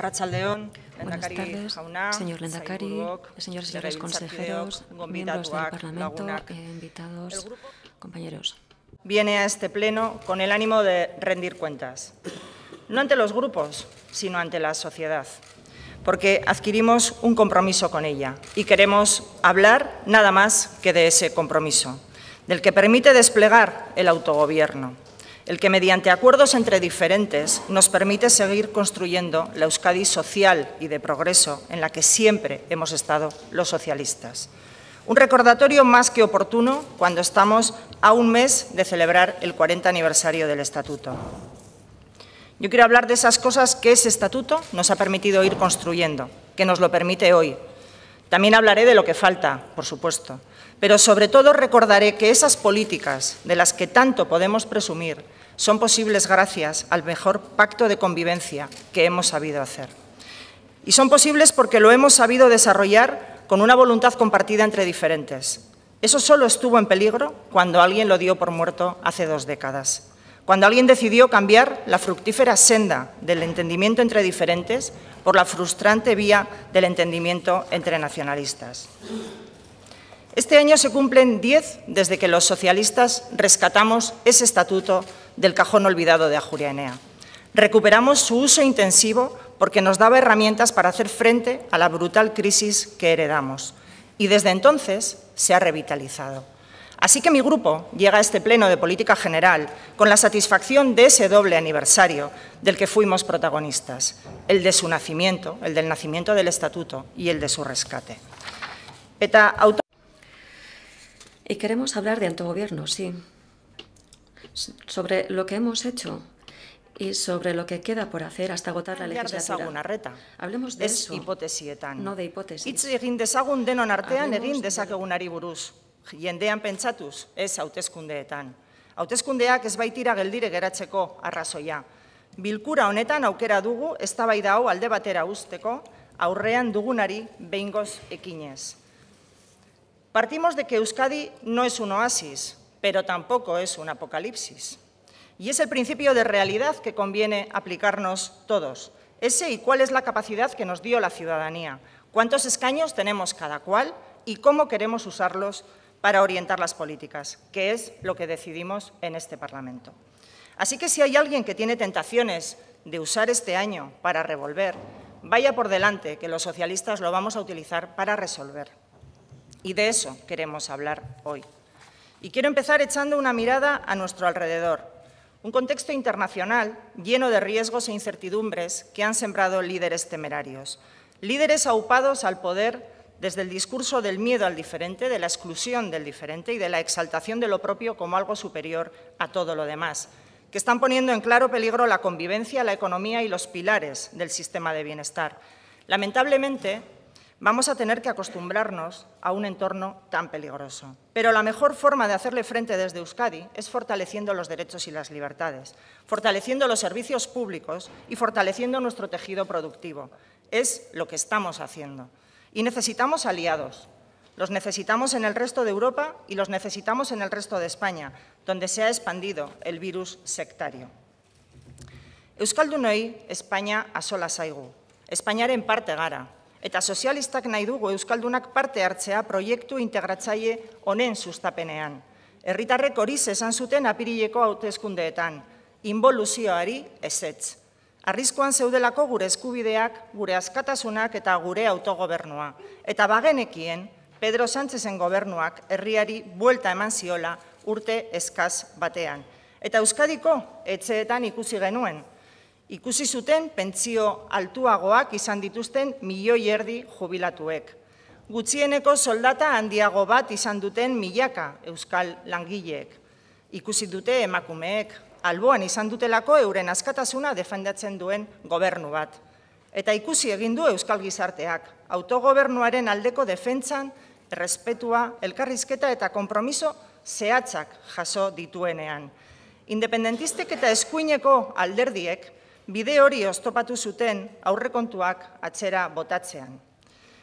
Buenas tardes, señor Lendakari, señores y señores consejeros, miembros del Parlamento, eh, invitados, compañeros. Viene a este pleno con el ánimo de rendir cuentas, no ante los grupos, sino ante la sociedad, porque adquirimos un compromiso con ella y queremos hablar nada más que de ese compromiso, del que permite desplegar el autogobierno el que mediante acuerdos entre diferentes nos permite seguir construyendo la Euskadi social y de progreso en la que siempre hemos estado los socialistas. Un recordatorio más que oportuno cuando estamos a un mes de celebrar el 40 aniversario del Estatuto. Yo quiero hablar de esas cosas que ese Estatuto nos ha permitido ir construyendo, que nos lo permite hoy. También hablaré de lo que falta, por supuesto, pero sobre todo recordaré que esas políticas de las que tanto podemos presumir son posibles gracias al mejor pacto de convivencia que hemos sabido hacer. Y son posibles porque lo hemos sabido desarrollar con una voluntad compartida entre diferentes. Eso solo estuvo en peligro cuando alguien lo dio por muerto hace dos décadas, cuando alguien decidió cambiar la fructífera senda del entendimiento entre diferentes por la frustrante vía del entendimiento entre nacionalistas. Este año se cumplen 10 desde que los socialistas rescatamos ese estatuto del cajón olvidado de Ajuria Enea. Recuperamos su uso intensivo porque nos daba herramientas para hacer frente a la brutal crisis que heredamos y desde entonces se ha revitalizado. Así que mi grupo llega a este pleno de política general con la satisfacción de ese doble aniversario del que fuimos protagonistas, el de su nacimiento, el del nacimiento del Estatuto y el de su rescate. Y queremos hablar de autogobierno, sí. Sobre lo que hemos hecho y sobre lo que queda por hacer hasta agotar la legislatura. reta. Hablemos de Ez eso. hipotesietan. No de hipótesis. Hitz egin dezagun denon artean Hablemos egin dezakegunari buruz. Jendean pentsatuz, ez hauteskundeetan. Hauteskundeak ez baitira geldire geratzeko arrazoia. Bilkura honetan aukera dugu eztabaida hau alde batera usteko, aurrean dugunari behingoz ekinez. Partimos de que Euskadi no es un oasis, pero tampoco es un apocalipsis. Y es el principio de realidad que conviene aplicarnos todos. Ese y cuál es la capacidad que nos dio la ciudadanía, cuántos escaños tenemos cada cual y cómo queremos usarlos para orientar las políticas, que es lo que decidimos en este Parlamento. Así que si hay alguien que tiene tentaciones de usar este año para revolver, vaya por delante que los socialistas lo vamos a utilizar para resolver. Y de eso queremos hablar hoy. Y quiero empezar echando una mirada a nuestro alrededor, un contexto internacional lleno de riesgos e incertidumbres que han sembrado líderes temerarios, líderes aupados al poder desde el discurso del miedo al diferente, de la exclusión del diferente y de la exaltación de lo propio como algo superior a todo lo demás, que están poniendo en claro peligro la convivencia, la economía y los pilares del sistema de bienestar. Lamentablemente, vamos a tener que acostumbrarnos a un entorno tan peligroso. Pero la mejor forma de hacerle frente desde Euskadi es fortaleciendo los derechos y las libertades, fortaleciendo los servicios públicos y fortaleciendo nuestro tejido productivo. Es lo que estamos haciendo. Y necesitamos aliados. Los necesitamos en el resto de Europa y los necesitamos en el resto de España, donde se ha expandido el virus sectario. Euskaldunoi, España a asola Españar en parte gara, Eta sozialistak nahi dugu Euskaldunak parte hartzea proiektu integratzaile honen sustapenean. Erritarrek hori zezan zuten apirileko hautezkundeetan, involuzioari ezetz. Arrizkoan zeudelako gure eskubideak, gure askatasunak eta gure autogobernua. Eta bagenekien, Pedro Sánchezen gobernuak herriari buelta eman ziola urte eskaz batean. Eta Euskadiko etxeetan ikusi genuen, ikusi zuten pentsio altuagoak izan dituzten milioi erdi jubilatuek. Gutxieneko soldata handiago bat izan duten milaka euskal langileek. Ikusi dute emakumeek, alboan izan dutelako euren askatasuna defendatzen duen gobernu bat. Eta ikusi egin du euskal gizarteak, autogobernuaren aldeko defentsan, errespetua, elkarrizketa eta konpromiso zehatzak jaso dituenean. Independentistek eta eskuineko alderdiek, bide hori oztopatu zuten aurrekontuak atzera botatzean.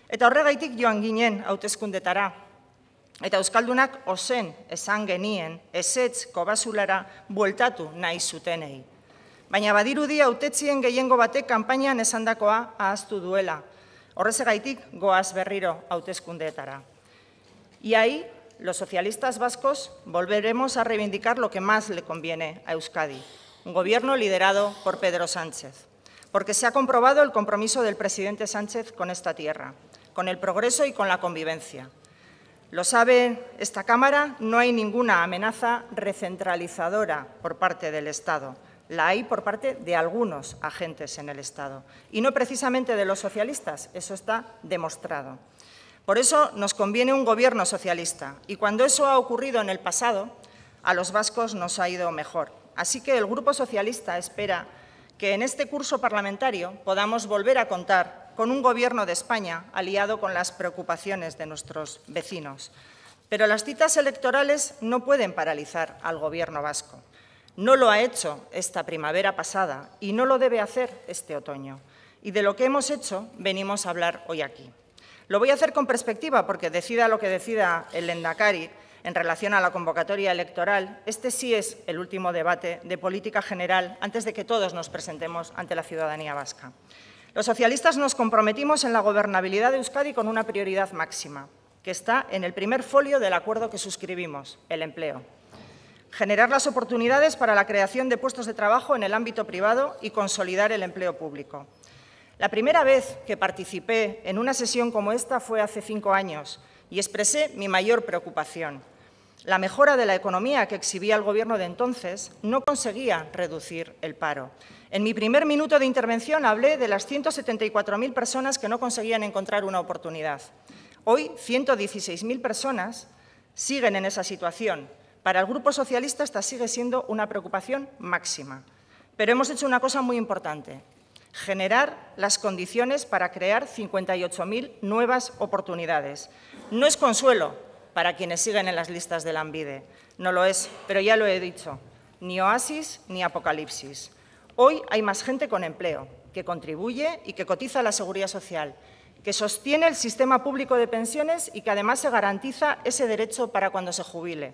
Eta horregaitik joan ginen hautezkundetara. Eta Euskaldunak ozen esan genien ezetz kobazulara bueltatu nahi zutenei. Baina badirudi hautetzien gehiengo batek kanpainan esandakoa ahaztu duela. Horrez egaitik goaz berriro hautezkundetara. Iai, los socialistas vascos volveremos a reivindicar lo que más le conviene a Euskadi. un gobierno liderado por Pedro Sánchez, porque se ha comprobado el compromiso del presidente Sánchez con esta tierra, con el progreso y con la convivencia. Lo sabe esta Cámara, no hay ninguna amenaza recentralizadora por parte del Estado. La hay por parte de algunos agentes en el Estado, y no precisamente de los socialistas, eso está demostrado. Por eso nos conviene un gobierno socialista, y cuando eso ha ocurrido en el pasado, a los vascos nos ha ido mejor. Así que el Grupo Socialista espera que en este curso parlamentario podamos volver a contar con un Gobierno de España aliado con las preocupaciones de nuestros vecinos. Pero las citas electorales no pueden paralizar al Gobierno vasco. No lo ha hecho esta primavera pasada y no lo debe hacer este otoño. Y de lo que hemos hecho venimos a hablar hoy aquí. Lo voy a hacer con perspectiva porque decida lo que decida el Lendakari, en relación a la convocatoria electoral, este sí es el último debate de política general antes de que todos nos presentemos ante la ciudadanía vasca. Los socialistas nos comprometimos en la gobernabilidad de Euskadi con una prioridad máxima, que está en el primer folio del acuerdo que suscribimos, el empleo. Generar las oportunidades para la creación de puestos de trabajo en el ámbito privado y consolidar el empleo público. La primera vez que participé en una sesión como esta fue hace cinco años y expresé mi mayor preocupación, la mejora de la economía que exhibía el Gobierno de entonces no conseguía reducir el paro. En mi primer minuto de intervención hablé de las 174.000 personas que no conseguían encontrar una oportunidad. Hoy, 116.000 personas siguen en esa situación. Para el Grupo Socialista esta sigue siendo una preocupación máxima. Pero hemos hecho una cosa muy importante, generar las condiciones para crear 58.000 nuevas oportunidades. No es consuelo, para quienes siguen en las listas del Ambide, No lo es, pero ya lo he dicho, ni oasis ni apocalipsis. Hoy hay más gente con empleo, que contribuye y que cotiza a la seguridad social, que sostiene el sistema público de pensiones y que además se garantiza ese derecho para cuando se jubile.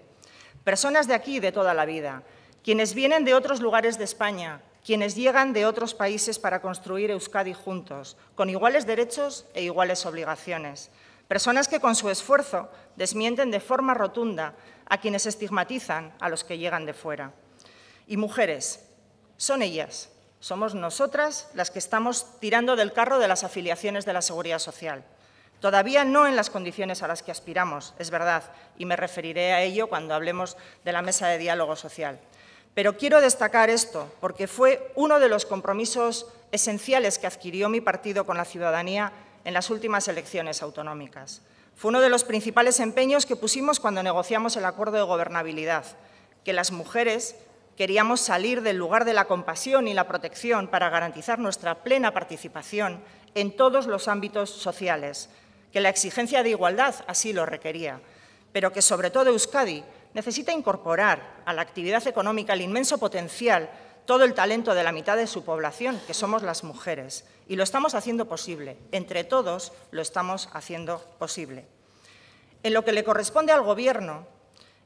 Personas de aquí de toda la vida, quienes vienen de otros lugares de España, quienes llegan de otros países para construir Euskadi juntos, con iguales derechos e iguales obligaciones. Personas que con su esfuerzo desmienten de forma rotunda a quienes estigmatizan a los que llegan de fuera. Y mujeres, son ellas, somos nosotras las que estamos tirando del carro de las afiliaciones de la Seguridad Social. Todavía no en las condiciones a las que aspiramos, es verdad, y me referiré a ello cuando hablemos de la mesa de diálogo social. Pero quiero destacar esto porque fue uno de los compromisos esenciales que adquirió mi partido con la ciudadanía en las últimas elecciones autonómicas. Fue uno de los principales empeños que pusimos cuando negociamos el acuerdo de gobernabilidad, que las mujeres queríamos salir del lugar de la compasión y la protección para garantizar nuestra plena participación en todos los ámbitos sociales, que la exigencia de igualdad así lo requería, pero que sobre todo Euskadi necesita incorporar a la actividad económica el inmenso potencial todo el talento de la mitad de su población, que somos las mujeres. Y lo estamos haciendo posible. Entre todos lo estamos haciendo posible. En lo que le corresponde al Gobierno,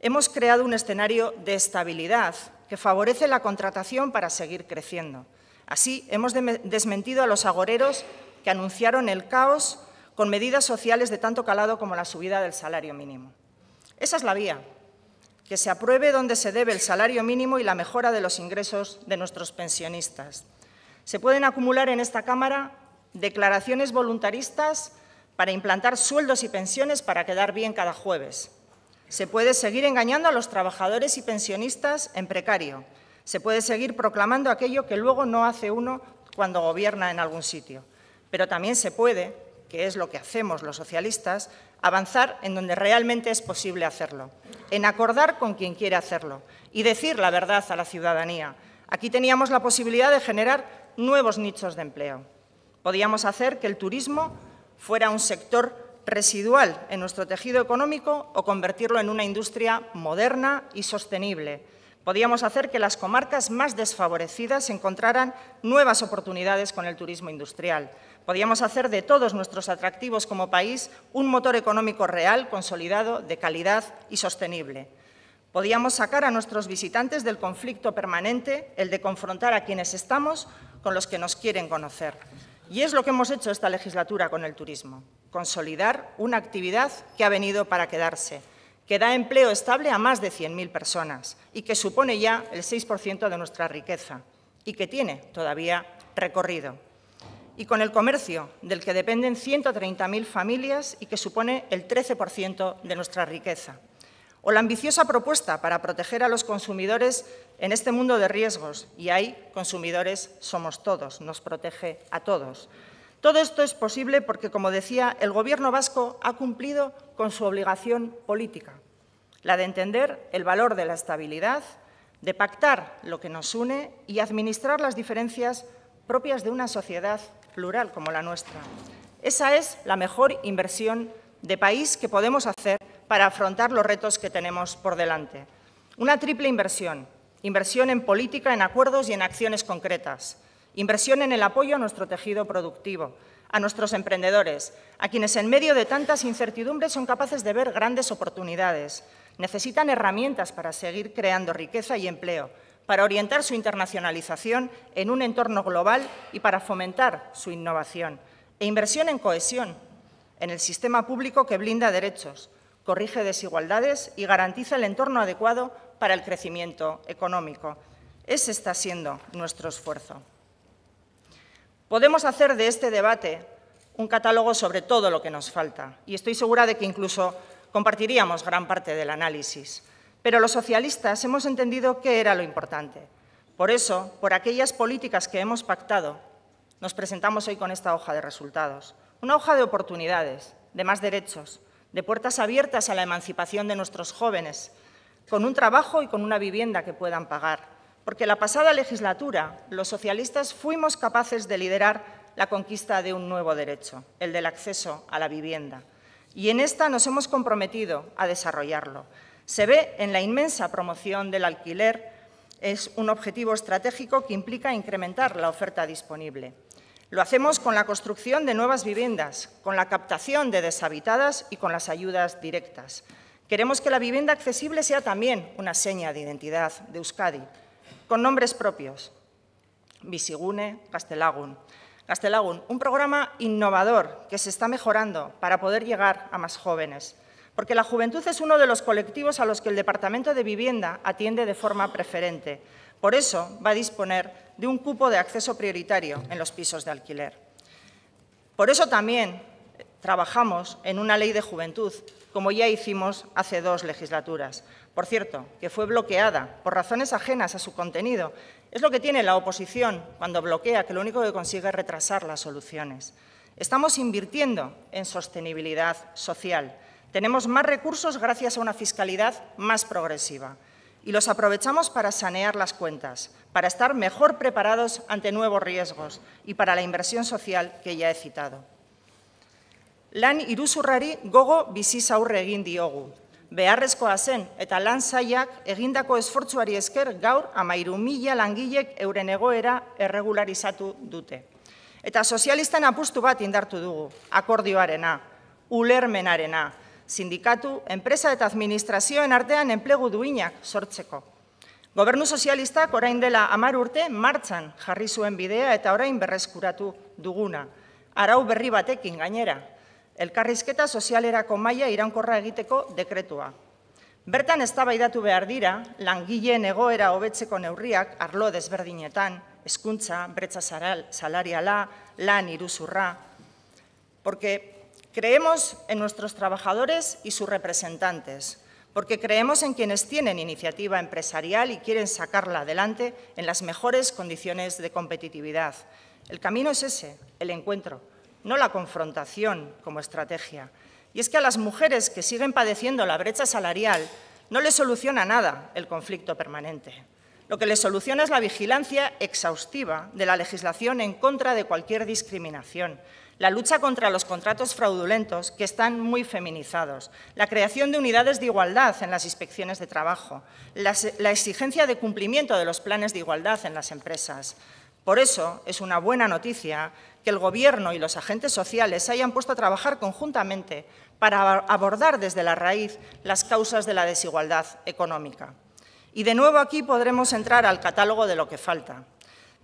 hemos creado un escenario de estabilidad que favorece la contratación para seguir creciendo. Así, hemos desmentido a los agoreros que anunciaron el caos con medidas sociales de tanto calado como la subida del salario mínimo. Esa es la vía, que se apruebe donde se debe el salario mínimo y la mejora de los ingresos de nuestros pensionistas. Se pueden acumular en esta Cámara declaraciones voluntaristas para implantar sueldos y pensiones para quedar bien cada jueves. Se puede seguir engañando a los trabajadores y pensionistas en precario. Se puede seguir proclamando aquello que luego no hace uno cuando gobierna en algún sitio. Pero también se puede que es lo que hacemos los socialistas, avanzar en donde realmente es posible hacerlo, en acordar con quien quiere hacerlo y decir la verdad a la ciudadanía. Aquí teníamos la posibilidad de generar nuevos nichos de empleo. Podíamos hacer que el turismo fuera un sector residual en nuestro tejido económico o convertirlo en una industria moderna y sostenible. Podíamos hacer que las comarcas más desfavorecidas encontraran nuevas oportunidades con el turismo industrial. Podíamos hacer de todos nuestros atractivos como país un motor económico real, consolidado, de calidad y sostenible. Podíamos sacar a nuestros visitantes del conflicto permanente, el de confrontar a quienes estamos con los que nos quieren conocer. Y es lo que hemos hecho esta legislatura con el turismo, consolidar una actividad que ha venido para quedarse, que da empleo estable a más de 100.000 personas y que supone ya el 6% de nuestra riqueza y que tiene todavía recorrido y con el comercio, del que dependen 130.000 familias y que supone el 13% de nuestra riqueza. O la ambiciosa propuesta para proteger a los consumidores en este mundo de riesgos, y ahí consumidores somos todos, nos protege a todos. Todo esto es posible porque, como decía, el Gobierno vasco ha cumplido con su obligación política, la de entender el valor de la estabilidad, de pactar lo que nos une y administrar las diferencias propias de una sociedad plural como la nuestra. Esa es la mejor inversión de país que podemos hacer para afrontar los retos que tenemos por delante. Una triple inversión. Inversión en política, en acuerdos y en acciones concretas. Inversión en el apoyo a nuestro tejido productivo, a nuestros emprendedores, a quienes en medio de tantas incertidumbres son capaces de ver grandes oportunidades. Necesitan herramientas para seguir creando riqueza y empleo, para orientar su internacionalización en un entorno global y para fomentar su innovación. E inversión en cohesión, en el sistema público que blinda derechos, corrige desigualdades y garantiza el entorno adecuado para el crecimiento económico. Ese está siendo nuestro esfuerzo. Podemos hacer de este debate un catálogo sobre todo lo que nos falta y estoy segura de que incluso compartiríamos gran parte del análisis. Pero los socialistas hemos entendido qué era lo importante. Por eso, por aquellas políticas que hemos pactado, nos presentamos hoy con esta hoja de resultados. Una hoja de oportunidades, de más derechos, de puertas abiertas a la emancipación de nuestros jóvenes, con un trabajo y con una vivienda que puedan pagar. Porque la pasada legislatura los socialistas fuimos capaces de liderar la conquista de un nuevo derecho, el del acceso a la vivienda. Y en esta nos hemos comprometido a desarrollarlo, se ve en la inmensa promoción del alquiler, es un objetivo estratégico que implica incrementar la oferta disponible. Lo hacemos con la construcción de nuevas viviendas, con la captación de deshabitadas y con las ayudas directas. Queremos que la vivienda accesible sea también una seña de identidad de Euskadi, con nombres propios. Visigune, Castelagun. Castelagun, un programa innovador que se está mejorando para poder llegar a más jóvenes porque la juventud es uno de los colectivos a los que el Departamento de Vivienda atiende de forma preferente. Por eso va a disponer de un cupo de acceso prioritario en los pisos de alquiler. Por eso también eh, trabajamos en una ley de juventud, como ya hicimos hace dos legislaturas. Por cierto, que fue bloqueada por razones ajenas a su contenido. Es lo que tiene la oposición cuando bloquea, que lo único que consigue es retrasar las soluciones. Estamos invirtiendo en sostenibilidad social Tenemos más recursos gracias a una fiscalidad más progresiva y los aprovechamos para sanear las cuentas, para estar mejor preparados ante nuevos riesgos y para la inversión social que ya he citado. Lan iruzurrari gogo biziz aurre egin diogu. Beharrezkoa zen eta lan zaiak egindako esfortzuari esker gaur amairu mila langilek euren egoera erregularizatu dute. Eta sozialisten apustu bat indartu dugu, akordioarena, ulermenarena, sindikatu, enpresa eta administrazioen artean enplegu duinak sortzeko. Gobernu sozialistak orain dela amar urte martzan jarri zuen bidea eta orain berrezkuratu duguna. Arau berri batekin gainera, elkarrizketa sozialerako maila iraunkorra egiteko dekretua. Bertan ez tabaidatu behar dira, langileen egoera hobetzeko neurriak arlo desberdinetan, eskuntza, bretza salariala, lan iruzurra. Porque Creemos en nuestros trabajadores y sus representantes, porque creemos en quienes tienen iniciativa empresarial y quieren sacarla adelante en las mejores condiciones de competitividad. El camino es ese, el encuentro, no la confrontación como estrategia. Y es que a las mujeres que siguen padeciendo la brecha salarial no les soluciona nada el conflicto permanente. Lo que les soluciona es la vigilancia exhaustiva de la legislación en contra de cualquier discriminación, la lucha contra los contratos fraudulentos, que están muy feminizados, la creación de unidades de igualdad en las inspecciones de trabajo, la, exigencia de cumplimiento de los planes de igualdad en las empresas. Por eso es una buena noticia que el Gobierno y los agentes sociales hayan puesto a trabajar conjuntamente para abordar desde la raíz las causas de la desigualdad económica. Y de nuevo aquí podremos entrar al catálogo de lo que falta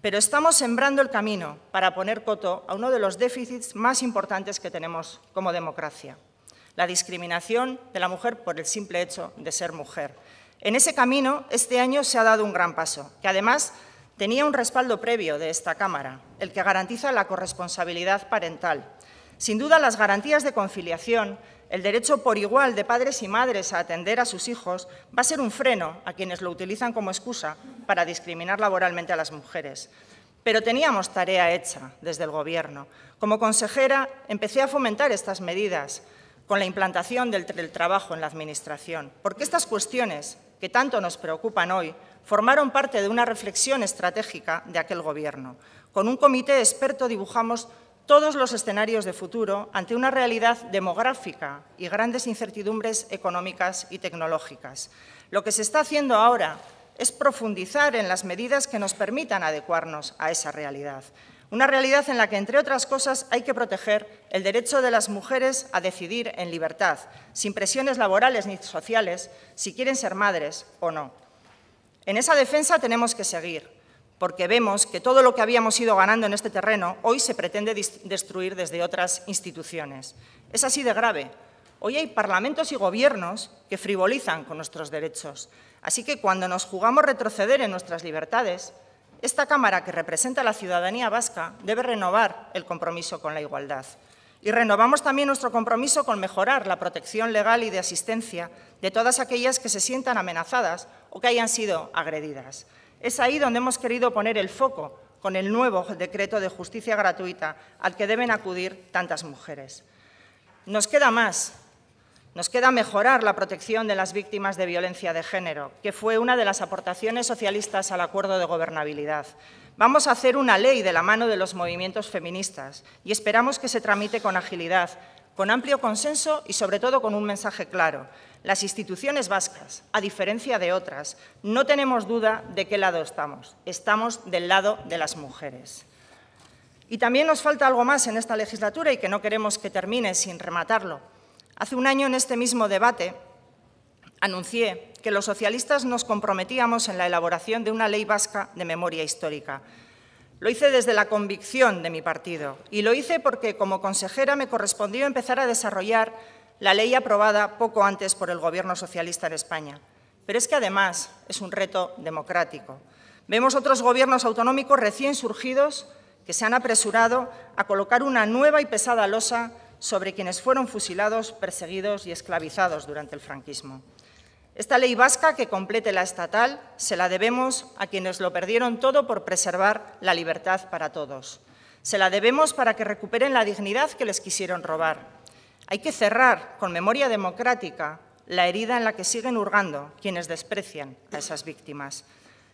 pero estamos sembrando el camino para poner coto a uno de los déficits más importantes que tenemos como democracia, la discriminación de la mujer por el simple hecho de ser mujer. En ese camino, este año se ha dado un gran paso, que además tenía un respaldo previo de esta Cámara, el que garantiza la corresponsabilidad parental. Sin duda, las garantías de conciliación el derecho por igual de padres y madres a atender a sus hijos va a ser un freno a quienes lo utilizan como excusa para discriminar laboralmente a las mujeres. Pero teníamos tarea hecha desde el Gobierno. Como consejera empecé a fomentar estas medidas con la implantación del, trabajo en la Administración, porque estas cuestiones que tanto nos preocupan hoy formaron parte de una reflexión estratégica de aquel Gobierno. Con un comité experto dibujamos todos los escenarios de futuro ante una realidad demográfica y grandes incertidumbres económicas y tecnológicas. Lo que se está haciendo ahora es profundizar en las medidas que nos permitan adecuarnos a esa realidad. Una realidad en la que, entre otras cosas, hay que proteger el derecho de las mujeres a decidir en libertad, sin presiones laborales ni sociales, si quieren ser madres o no. En esa defensa tenemos que seguir, porque vemos que todo lo que habíamos ido ganando en este terreno hoy se pretende destruir desde otras instituciones. Es así de grave. Hoy hay parlamentos y gobiernos que frivolizan con nuestros derechos. Así que cuando nos jugamos retroceder en nuestras libertades, esta Cámara que representa a la ciudadanía vasca debe renovar el compromiso con la igualdad. Y renovamos también nuestro compromiso con mejorar la protección legal y de asistencia de todas aquellas que se sientan amenazadas o que hayan sido agredidas. Es ahí donde hemos querido poner el foco con el nuevo decreto de justicia gratuita al que deben acudir tantas mujeres. Nos queda más. Nos queda mejorar la protección de las víctimas de violencia de género, que fue una de las aportaciones socialistas al acuerdo de gobernabilidad. Vamos a hacer una ley de la mano de los movimientos feministas y esperamos que se tramite con agilidad, con amplio consenso y sobre todo con un mensaje claro, las instituciones vascas, a diferencia de otras, no tenemos duda de qué lado estamos. Estamos del lado de las mujeres. Y también nos falta algo más en esta legislatura y que no queremos que termine sin rematarlo. Hace un año, en este mismo debate, anuncié que los socialistas nos comprometíamos en la elaboración de una ley vasca de memoria histórica. Lo hice desde la convicción de mi partido y lo hice porque como consejera me correspondió empezar a desarrollar la ley aprobada poco antes por el Gobierno socialista en España. Pero es que además es un reto democrático. Vemos otros gobiernos autonómicos recién surgidos que se han apresurado a colocar una nueva y pesada losa sobre quienes fueron fusilados, perseguidos y esclavizados durante el franquismo. Esta ley vasca que complete la estatal se la debemos a quienes lo perdieron todo por preservar la libertad para todos. Se la debemos para que recuperen la dignidad que les quisieron robar, hay que cerrar con memoria democrática la herida en la que siguen hurgando quienes desprecian a esas víctimas.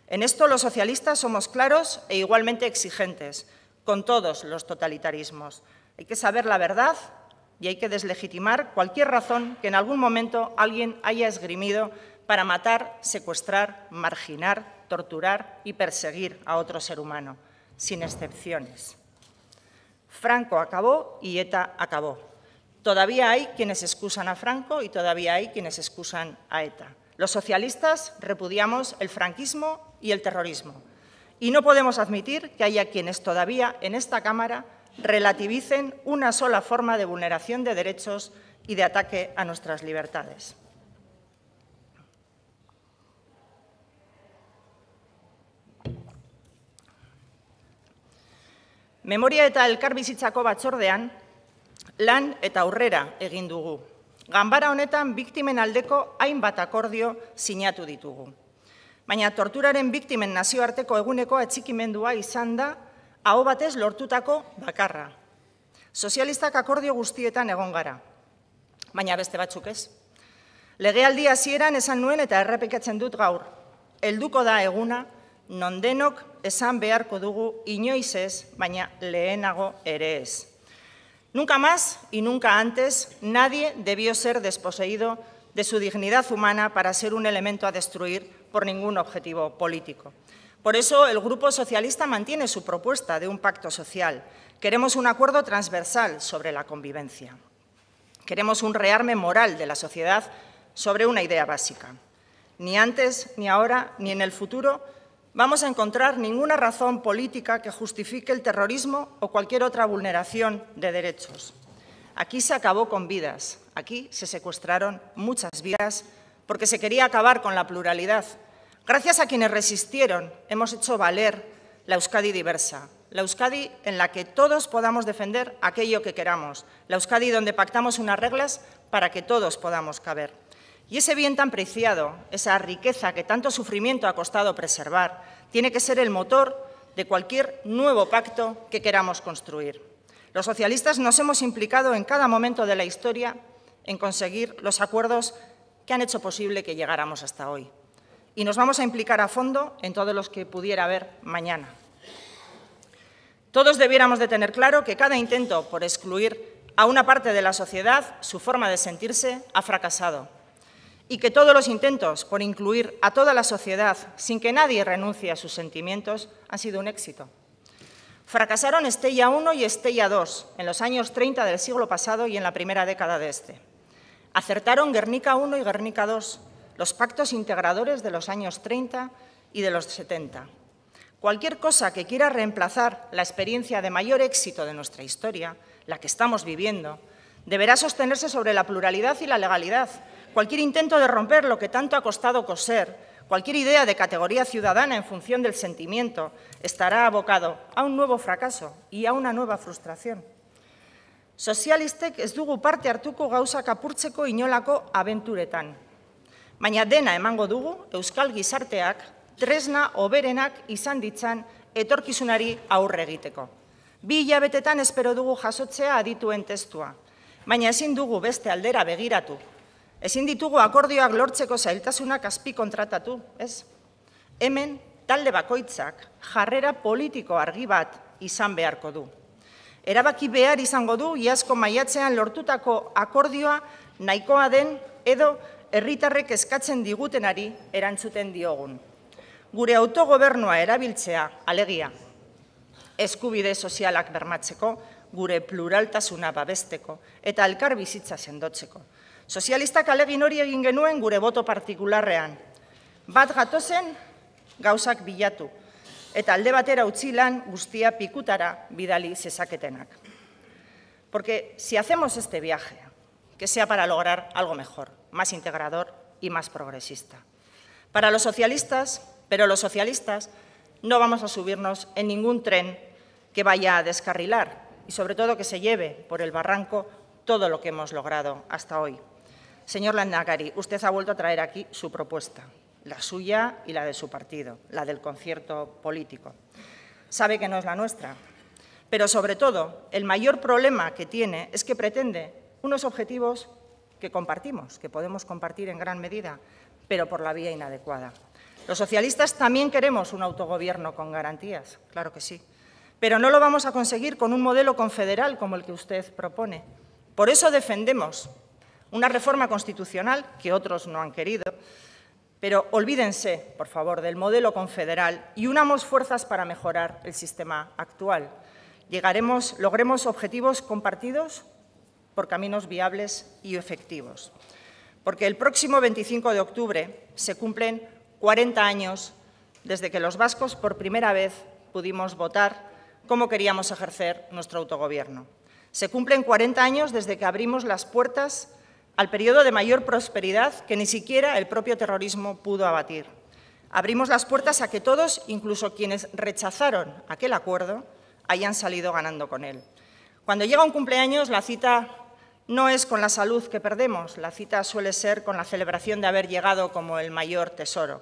En esto los socialistas somos claros e igualmente exigentes con todos los totalitarismos. Hay que saber la verdad y hay que deslegitimar cualquier razón que en algún momento alguien haya esgrimido para matar, secuestrar, marginar, torturar y perseguir a otro ser humano, sin excepciones. Franco acabó y ETA acabó. Todavía hay quienes excusan a Franco y todavía hay quienes excusan a ETA. Los socialistas repudiamos el franquismo y el terrorismo. Y no podemos admitir que haya quienes todavía en esta Cámara relativicen una sola forma de vulneración de derechos y de ataque a nuestras libertades. Memoria eta elkarbizitzako batzordean, lan eta aurrera egin dugu. Ganbara honetan biktimen aldeko hainbat akordio sinatu ditugu. Baina torturaren biktimen nazioarteko eguneko atxikimendua izan da hau batez lortutako bakarra. Sozialistak akordio guztietan egon gara. Baina beste batzuk ez. Legealdi hasieran esan nuen eta errepikatzen dut gaur. Helduko da eguna nondenok esan beharko dugu inoiz ez, baina lehenago ere ez. Nunca más y nunca antes nadie debió ser desposeído de su dignidad humana para ser un elemento a destruir por ningún objetivo político. Por eso el Grupo Socialista mantiene su propuesta de un pacto social. Queremos un acuerdo transversal sobre la convivencia. Queremos un rearme moral de la sociedad sobre una idea básica. Ni antes, ni ahora, ni en el futuro vamos a encontrar ninguna razón política que justifique el terrorismo o cualquier otra vulneración de derechos. Aquí se acabó con vidas, aquí se secuestraron muchas vidas porque se quería acabar con la pluralidad. Gracias a quienes resistieron, hemos hecho valer la Euskadi diversa, la Euskadi en la que todos podamos defender aquello que queramos, la Euskadi donde pactamos unas reglas para que todos podamos caber. Y ese bien tan preciado, esa riqueza que tanto sufrimiento ha costado preservar, tiene que ser el motor de cualquier nuevo pacto que queramos construir. Los socialistas nos hemos implicado en cada momento de la historia en conseguir los acuerdos que han hecho posible que llegáramos hasta hoy. Y nos vamos a implicar a fondo en todos los que pudiera haber mañana. Todos debiéramos de tener claro que cada intento por excluir a una parte de la sociedad, su forma de sentirse, ha fracasado y que todos los intentos por incluir a toda la sociedad sin que nadie renuncie a sus sentimientos han sido un éxito. Fracasaron Estella I y Estella II en los años 30 del siglo pasado y en la primera década de este. Acertaron Guernica I y Guernica II, los pactos integradores de los años 30 y de los 70. Cualquier cosa que quiera reemplazar la experiencia de mayor éxito de nuestra historia, la que estamos viviendo, deberá sostenerse sobre la pluralidad y la legalidad, Cualquier intento de romper lo que tanto ha costado coser, cualquier idea de categoría ciudadana en función del sentimiento, estará abocado a un nuevo fracaso y a una nueva frustración. Sozialistek ez dugu parte hartuko gauzak apurtzeko inolako abenturetan. Baina dena emango dugu Euskal Gizarteak tresna oberenak izan ditzan etorkizunari aurre egiteko. Bi hilabetetan espero dugu jasotzea adituen testua. Baina ezin dugu beste aldera begiratu Ezin ditugu akordioak lortzeko zailtasunak azpi kontratatu, ez? Hemen, talde bakoitzak, jarrera politiko argi bat izan beharko du. Erabaki behar izango du, iazko maiatzean lortutako akordioa nahikoa den edo herritarrek eskatzen digutenari erantzuten diogun. Gure autogobernua erabiltzea, alegia, eskubide sozialak bermatzeko, gure pluraltasuna babesteko eta elkar bizitza sendotzeko. Socialista alegin hori egin genuen gure boto partikularrean. Gausak Villatu et bilatu, eta alde batera utzi lan guztia pikutara Porque si hacemos este viaje, que sea para lograr algo mejor, más integrador y más progresista. Para los socialistas, pero los socialistas no vamos a subirnos en ningún tren que vaya a descarrilar y sobre todo que se lleve por el barranco todo lo que hemos logrado hasta hoy. Señor Landagari, usted ha vuelto a traer aquí su propuesta, la suya y la de su partido, la del concierto político. Sabe que no es la nuestra, pero sobre todo el mayor problema que tiene es que pretende unos objetivos que compartimos, que podemos compartir en gran medida, pero por la vía inadecuada. Los socialistas también queremos un autogobierno con garantías, claro que sí, pero no lo vamos a conseguir con un modelo confederal como el que usted propone. Por eso defendemos una reforma constitucional que otros no han querido, pero olvídense, por favor, del modelo confederal y unamos fuerzas para mejorar el sistema actual. Llegaremos, logremos objetivos compartidos por caminos viables y efectivos. Porque el próximo 25 de octubre se cumplen 40 años desde que los vascos por primera vez pudimos votar cómo queríamos ejercer nuestro autogobierno. Se cumplen 40 años desde que abrimos las puertas al periodo de mayor prosperidad que ni siquiera el propio terrorismo pudo abatir. Abrimos las puertas a que todos, incluso quienes rechazaron aquel acuerdo, hayan salido ganando con él. Cuando llega un cumpleaños, la cita no es con la salud que perdemos, la cita suele ser con la celebración de haber llegado como el mayor tesoro.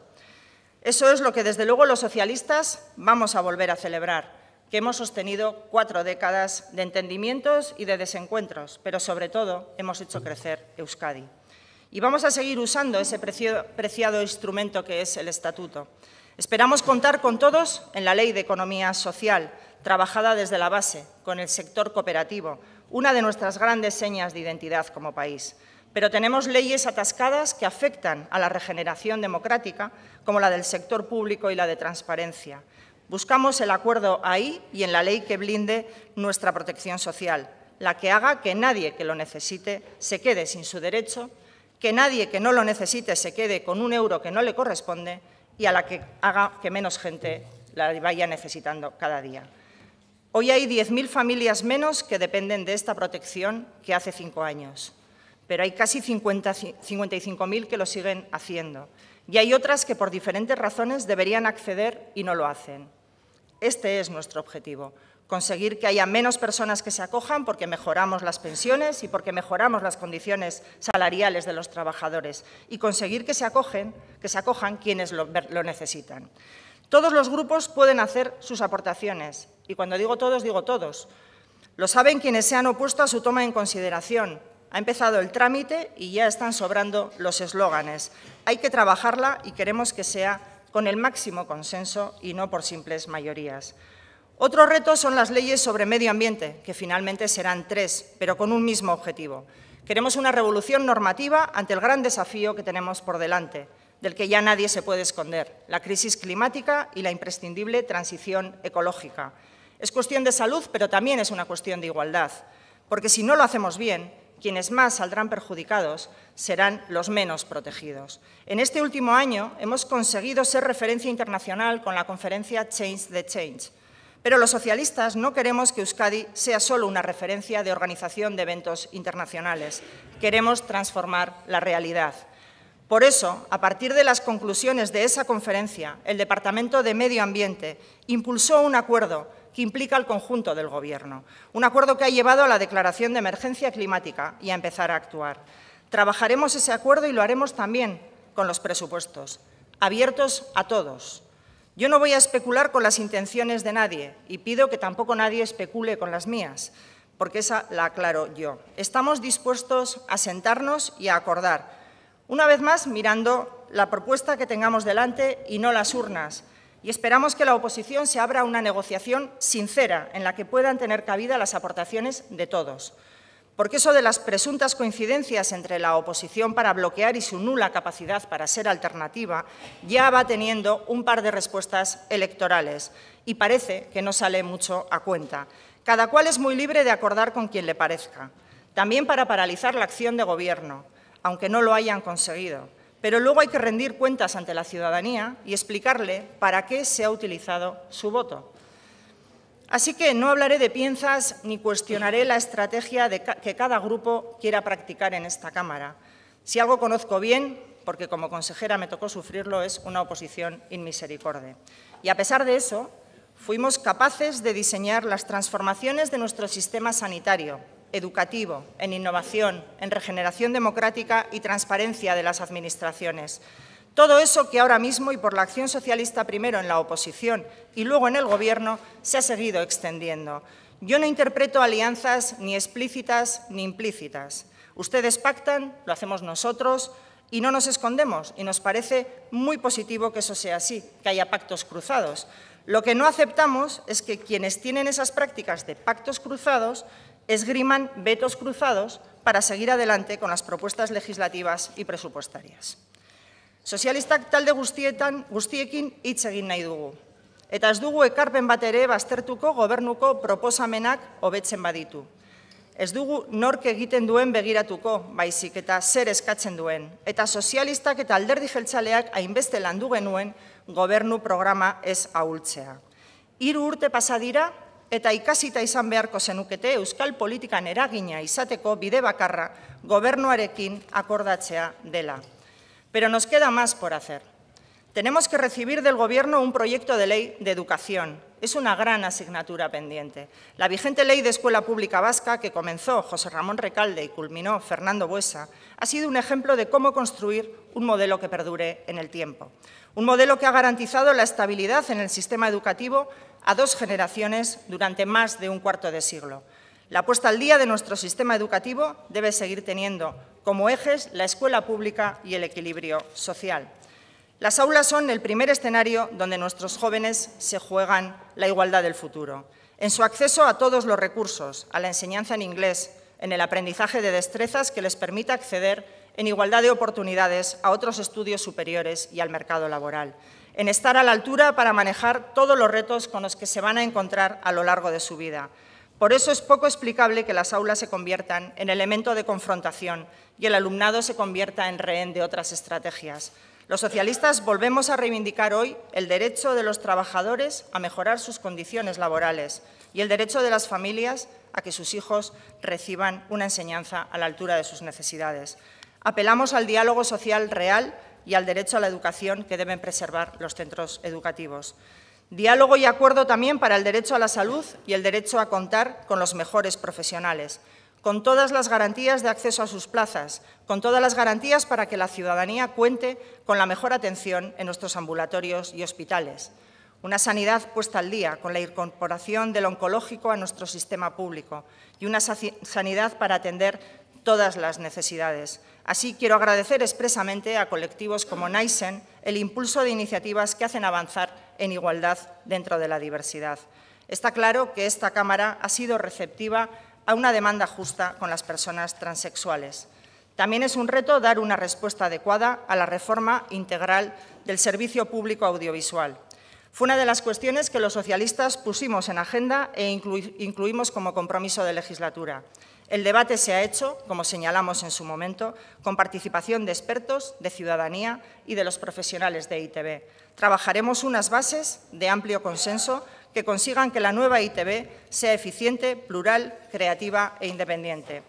Eso es lo que desde luego los socialistas vamos a volver a celebrar, que hemos sostenido cuatro décadas de entendimientos y de desencuentros, pero sobre todo hemos hecho crecer Euskadi. Y vamos a seguir usando ese preciado instrumento que es el Estatuto. Esperamos contar con todos en la Ley de Economía Social, trabajada desde la base, con el sector cooperativo, una de nuestras grandes señas de identidad como país. Pero tenemos leyes atascadas que afectan a la regeneración democrática, como la del sector público y la de transparencia. Buscamos el acuerdo ahí y en la ley que blinde nuestra protección social, la que haga que nadie que lo necesite se quede sin su derecho, que nadie que no lo necesite se quede con un euro que no le corresponde y a la que haga que menos gente la vaya necesitando cada día. Hoy hay 10.000 familias menos que dependen de esta protección que hace cinco años, pero hay casi 55.000 que lo siguen haciendo y hay otras que por diferentes razones deberían acceder y no lo hacen. Este es nuestro objetivo, conseguir que haya menos personas que se acojan porque mejoramos las pensiones y porque mejoramos las condiciones salariales de los trabajadores y conseguir que se, acogen, que se acojan quienes lo, lo necesitan. Todos los grupos pueden hacer sus aportaciones y cuando digo todos, digo todos. Lo saben quienes se han opuesto a su toma en consideración. Ha empezado el trámite y ya están sobrando los eslóganes. Hay que trabajarla y queremos que sea con el máximo consenso y no por simples mayorías. Otro reto son las leyes sobre medio ambiente, que finalmente serán tres, pero con un mismo objetivo. Queremos una revolución normativa ante el gran desafío que tenemos por delante, del que ya nadie se puede esconder, la crisis climática y la imprescindible transición ecológica. Es cuestión de salud, pero también es una cuestión de igualdad, porque si no lo hacemos bien, quienes más saldrán perjudicados serán los menos protegidos. En este último año hemos conseguido ser referencia internacional con la conferencia Change the Change, pero los socialistas no queremos que Euskadi sea solo una referencia de organización de eventos internacionales, queremos transformar la realidad. Por eso, a partir de las conclusiones de esa conferencia, el Departamento de Medio Ambiente impulsó un acuerdo que implica al conjunto del Gobierno, un acuerdo que ha llevado a la declaración de emergencia climática y a empezar a actuar. Trabajaremos ese acuerdo y lo haremos también con los presupuestos, abiertos a todos. Yo no voy a especular con las intenciones de nadie y pido que tampoco nadie especule con las mías, porque esa la aclaro yo. Estamos dispuestos a sentarnos y a acordar una vez más, mirando la propuesta que tengamos delante y no las urnas. Y esperamos que la oposición se abra a una negociación sincera en la que puedan tener cabida las aportaciones de todos. Porque eso de las presuntas coincidencias entre la oposición para bloquear y su nula capacidad para ser alternativa ya va teniendo un par de respuestas electorales y parece que no sale mucho a cuenta. Cada cual es muy libre de acordar con quien le parezca. También para paralizar la acción de gobierno aunque no lo hayan conseguido. Pero luego hay que rendir cuentas ante la ciudadanía y explicarle para qué se ha utilizado su voto. Así que no hablaré de piensas ni cuestionaré la estrategia que cada grupo quiera practicar en esta Cámara. Si algo conozco bien, porque como consejera me tocó sufrirlo, es una oposición inmisericorde. Y a pesar de eso, fuimos capaces de diseñar las transformaciones de nuestro sistema sanitario, educativo, en innovación, en regeneración democrática y transparencia de las administraciones. Todo eso que ahora mismo y por la acción socialista primero en la oposición y luego en el Gobierno se ha seguido extendiendo. Yo no interpreto alianzas ni explícitas ni implícitas. Ustedes pactan, lo hacemos nosotros y no nos escondemos y nos parece muy positivo que eso sea así, que haya pactos cruzados. Lo que no aceptamos es que quienes tienen esas prácticas de pactos cruzados esgriman vetos cruzados para seguir adelante con las propuestas legislativas y presupuestarias. Sozialistak talde guztietan guztiekin hitz egin nahi dugu. Eta ez dugu ekarpen bat ere baztertuko gobernuko proposamenak hobetzen baditu. Ez dugu nork egiten duen begiratuko, baizik eta zer eskatzen duen. Eta sozialistak eta alderdi jeltzaleak hainbeste landu genuen gobernu programa ez ahultzea. Hiru urte pasa eta ikasita izan beharko zenukete euskal politikan eragina izateko bide bakarra gobernuarekin akordatzea dela. Pero nos queda más por hacer. Tenemos que recibir del Gobierno un proyecto de ley de educación. Es una gran asignatura pendiente. La vigente ley de escuela pública vasca, que comenzó José Ramón Recalde y culminó Fernando Buesa, ha sido un ejemplo de cómo construir un modelo que perdure en el tiempo un modelo que ha garantizado la estabilidad en el sistema educativo a dos generaciones durante más de un cuarto de siglo. La puesta al día de nuestro sistema educativo debe seguir teniendo como ejes la escuela pública y el equilibrio social. Las aulas son el primer escenario donde nuestros jóvenes se juegan la igualdad del futuro, en su acceso a todos los recursos, a la enseñanza en inglés, en el aprendizaje de destrezas que les permita acceder en igualdad de oportunidades a otros estudios superiores y al mercado laboral, en estar a la altura para manejar todos los retos con los que se van a encontrar a lo largo de su vida. Por eso es poco explicable que las aulas se conviertan en elemento de confrontación y el alumnado se convierta en rehén de otras estrategias. Los socialistas volvemos a reivindicar hoy el derecho de los trabajadores a mejorar sus condiciones laborales y el derecho de las familias a que sus hijos reciban una enseñanza a la altura de sus necesidades. Apelamos al diálogo social real y al derecho a la educación que deben preservar los centros educativos. Diálogo y acuerdo también para el derecho a la salud y el derecho a contar con los mejores profesionales, con todas las garantías de acceso a sus plazas, con todas las garantías para que la ciudadanía cuente con la mejor atención en nuestros ambulatorios y hospitales. Una sanidad puesta al día, con la incorporación del oncológico a nuestro sistema público y una sanidad para atender todas las necesidades. Así quiero agradecer expresamente a colectivos como Naisen... el impulso de iniciativas que hacen avanzar en igualdad dentro de la diversidad. Está claro que esta Cámara ha sido receptiva a una demanda justa con las personas transexuales. También es un reto dar una respuesta adecuada a la reforma integral del servicio público audiovisual. Fue una de las cuestiones que los socialistas pusimos en agenda e incluimos como compromiso de legislatura. El debate se ha hecho, como señalamos en su momento, con participación de expertos, de ciudadanía y de los profesionales de ITB. Trabajaremos unas bases de amplio consenso que consigan que la nueva ITB sea eficiente, plural, creativa e independiente.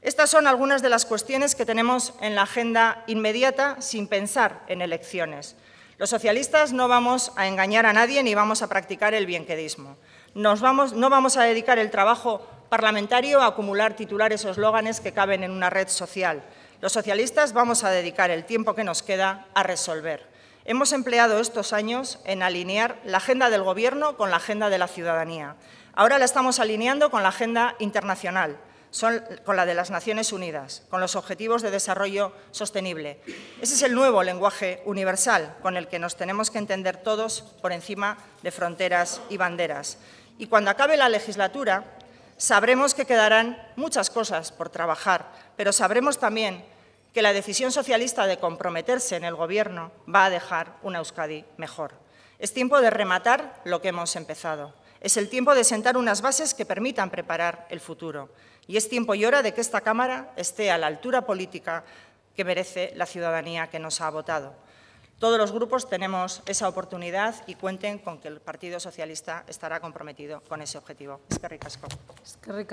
Estas son algunas de las cuestiones que tenemos en la agenda inmediata sin pensar en elecciones. Los socialistas no vamos a engañar a nadie ni vamos a practicar el bienquedismo. no vamos a dedicar el trabajo parlamentario a acumular titulares o eslóganes que caben en una red social. Los socialistas vamos a dedicar el tiempo que nos queda a resolver. Hemos empleado estos años en alinear la agenda del Gobierno con la agenda de la ciudadanía. Ahora la estamos alineando con la agenda internacional, con la de las Naciones Unidas, con los Objetivos de Desarrollo Sostenible. Ese es el nuevo lenguaje universal con el que nos tenemos que entender todos por encima de fronteras y banderas. Y cuando acabe la legislatura, Sabremos que quedarán muchas cosas por trabajar, pero sabremos también que la decisión socialista de comprometerse en el Gobierno va a dejar una Euskadi mejor. Es tiempo de rematar lo que hemos empezado. Es el tiempo de sentar unas bases que permitan preparar el futuro. Y es tiempo y hora de que esta Cámara esté a la altura política que merece la ciudadanía que nos ha votado. Todos los grupos tenemos esa oportunidad y cuenten con que el Partido Socialista estará comprometido con ese objetivo. Es que